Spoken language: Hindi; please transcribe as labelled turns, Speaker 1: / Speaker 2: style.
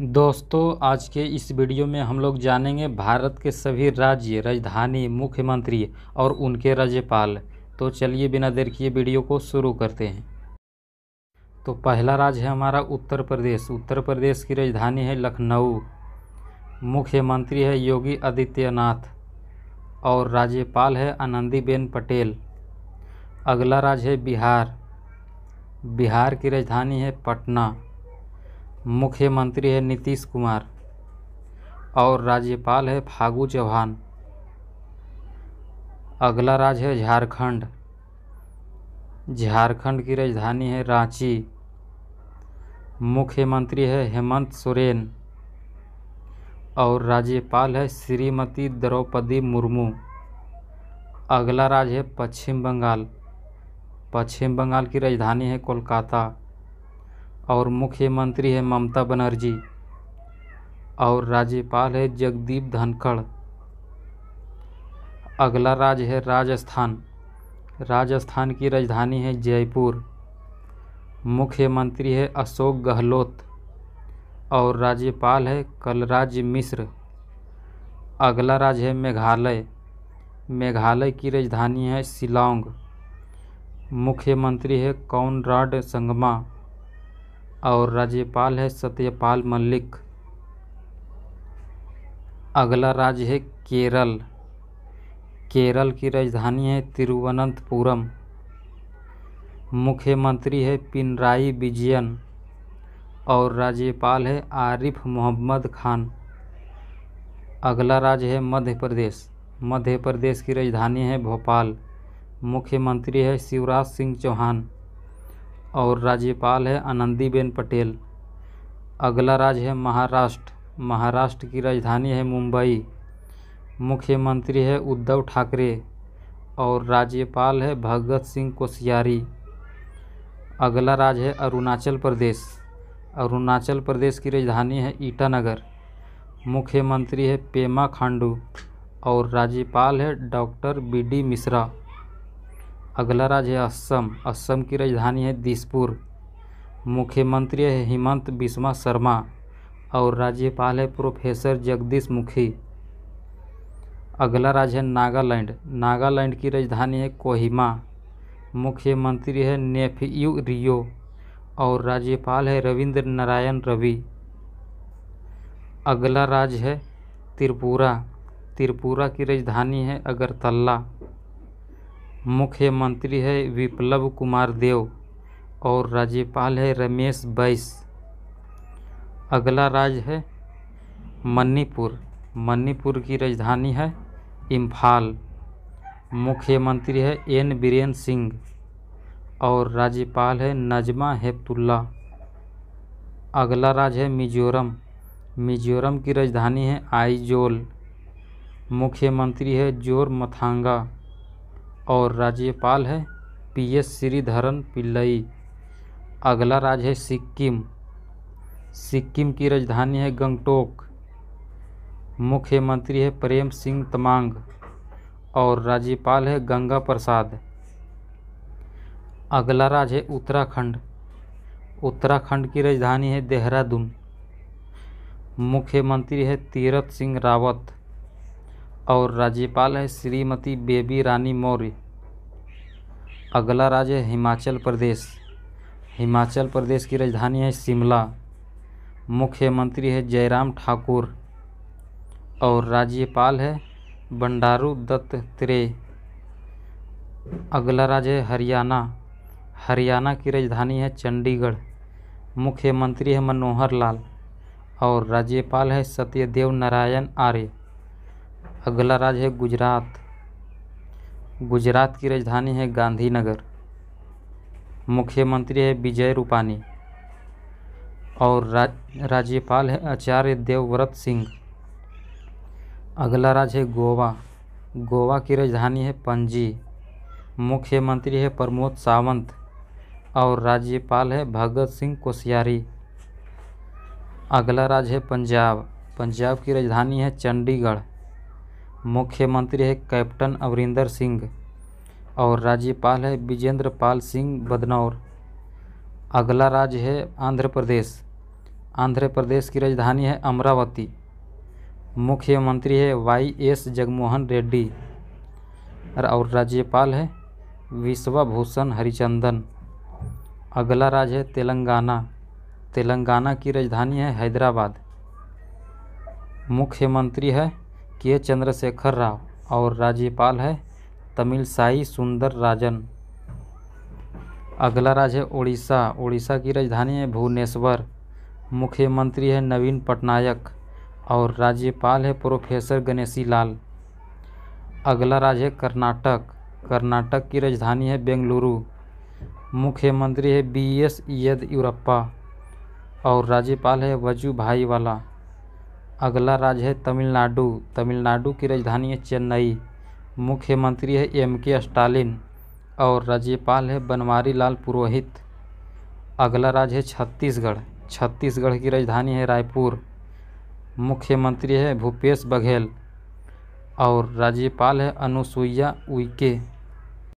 Speaker 1: दोस्तों आज के इस वीडियो में हम लोग जानेंगे भारत के सभी राज्य राजधानी मुख्यमंत्री और उनके राज्यपाल तो चलिए बिना देर किए वीडियो को शुरू करते हैं तो पहला राज्य है हमारा उत्तर प्रदेश उत्तर प्रदेश की राजधानी है लखनऊ मुख्यमंत्री है योगी आदित्यनाथ और राज्यपाल है आनंदीबेन पटेल अगला राज्य है बिहार बिहार की राजधानी है पटना मुख्यमंत्री है नीतीश कुमार और राज्यपाल है फागू चौहान अगला राज्य है झारखंड झारखंड की राजधानी है रांची मुख्यमंत्री है हेमंत सोरेन और राज्यपाल है श्रीमती द्रौपदी मुर्मू अगला राज्य है पश्चिम बंगाल पश्चिम बंगाल की राजधानी है कोलकाता और मुख्यमंत्री है ममता बनर्जी और राज्यपाल है जगदीप धनखड़ अगला राज्य है राजस्थान राजस्थान की राजधानी है जयपुर मुख्यमंत्री है अशोक गहलोत और राज्यपाल है कलराज मिश्र अगला राज्य है मेघालय मेघालय की राजधानी है शिलोंग मुख्यमंत्री है कौनराड संगमा और राज्यपाल है सत्यपाल मलिक अगला राज्य है केरल केरल की राजधानी है तिरुवनंतपुरम मुख्यमंत्री है पिनराई विजयन और राज्यपाल है आरिफ मोहम्मद खान अगला राज्य है मध्य प्रदेश मध्य प्रदेश की राजधानी है भोपाल मुख्यमंत्री है शिवराज सिंह चौहान और राज्यपाल है आनंदीबेन पटेल अगला राज्य है महाराष्ट्र महाराष्ट्र की राजधानी है मुंबई मुख्यमंत्री है उद्धव ठाकरे और राज्यपाल है भगत सिंह कोश्यारी अगला राज्य है अरुणाचल प्रदेश अरुणाचल प्रदेश की राजधानी है ईटानगर मुख्यमंत्री है पेमा खांडू और राज्यपाल है डॉक्टर बी डी मिश्रा अगला राज्य है असम असम की राजधानी है दिसपुर मुख्यमंत्री है हेमंत बिस्वा शर्मा और राज्यपाल है प्रोफेसर जगदीश मुखी अगला राज्य है नागालैंड नागालैंड की राजधानी है कोहिमा मुख्यमंत्री है नेफयू रियो और राज्यपाल है रविंद्र नारायण रवि अगला राज्य है त्रिपुरा त्रिपुरा की राजधानी है अगरतला मुख्यमंत्री है विप्लव कुमार देव और राज्यपाल है रमेश बैस अगला राज्य है मणिपुर मणिपुर की राजधानी है इम्फाल मुख्यमंत्री है एन बीरेन सिंह और राज्यपाल है नजमा हेपतुल्ला अगला राज्य है मिजोरम मिजोरम की राजधानी है आइजोल मुख्यमंत्री है जोर मथांगा और राज्यपाल है पी एस श्रीधरन पिल्लई अगला राज्य है सिक्किम सिक्किम की राजधानी है गंगटोक मुख्यमंत्री है प्रेम सिंह तमांग और राज्यपाल है गंगा प्रसाद अगला राज्य है उत्तराखंड उत्तराखंड की राजधानी है देहरादून मुख्यमंत्री है तीरथ सिंह रावत और राज्यपाल है श्रीमती बेबी रानी मौर्य अगला राज्य है हिमाचल प्रदेश हिमाचल प्रदेश की राजधानी है शिमला मुख्यमंत्री है जयराम ठाकुर और राज्यपाल है बंडारू दत्तत्रेय अगला राज्य है हरियाणा हरियाणा की राजधानी है चंडीगढ़ मुख्यमंत्री है मनोहर लाल और राज्यपाल है सत्यदेव नारायण आर्य अगला राज्य है गुजरात गुजरात की राजधानी है गांधीनगर मुख्यमंत्री है विजय रूपानी और राज्यपाल है आचार्य देवव्रत सिंह अगला राज्य है गोवा गोवा की राजधानी है पणजी मुख्यमंत्री है प्रमोद सावंत और राज्यपाल है भगत सिंह कोश्यारी अगला राज्य है पंजाब पंजाब की राजधानी है चंडीगढ़ मुख्यमंत्री है कैप्टन अमरिंदर सिंह और राज्यपाल है विजेंद्र पाल सिंह बदनौर अगला राज्य है आंध्र प्रदेश आंध्र प्रदेश की राजधानी है अमरावती मुख्यमंत्री है वाई एस जगमोहन रेड्डी और राज्यपाल है विश्वाभूषण हरिचंदन अगला राज्य है तेलंगाना तेलंगाना की राजधानी है हैदराबाद मुख्यमंत्री है के चंद्रशेखर राव और राज्यपाल है तमिलसाई सुंदर राजन अगला राज्य है उड़ीसा उड़ीसा की राजधानी है भुवनेश्वर मुख्यमंत्री है नवीन पटनायक और राज्यपाल है प्रोफेसर गणेशी लाल अगला राज्य है कर्नाटक कर्नाटक की राजधानी है बेंगलुरु मुख्यमंत्री है बी एस येदयुरप्पा और राज्यपाल है वजूभाई वाला अगला राज्य है तमिलनाडु तमिलनाडु की राजधानी है चेन्नई मुख्यमंत्री है एम के स्टालिन और राज्यपाल है बनवारी लाल पुरोहित अगला राज्य है छत्तीसगढ़ छत्तीसगढ़ की राजधानी है रायपुर मुख्यमंत्री है भूपेश बघेल और राज्यपाल है अनुसुईया उइके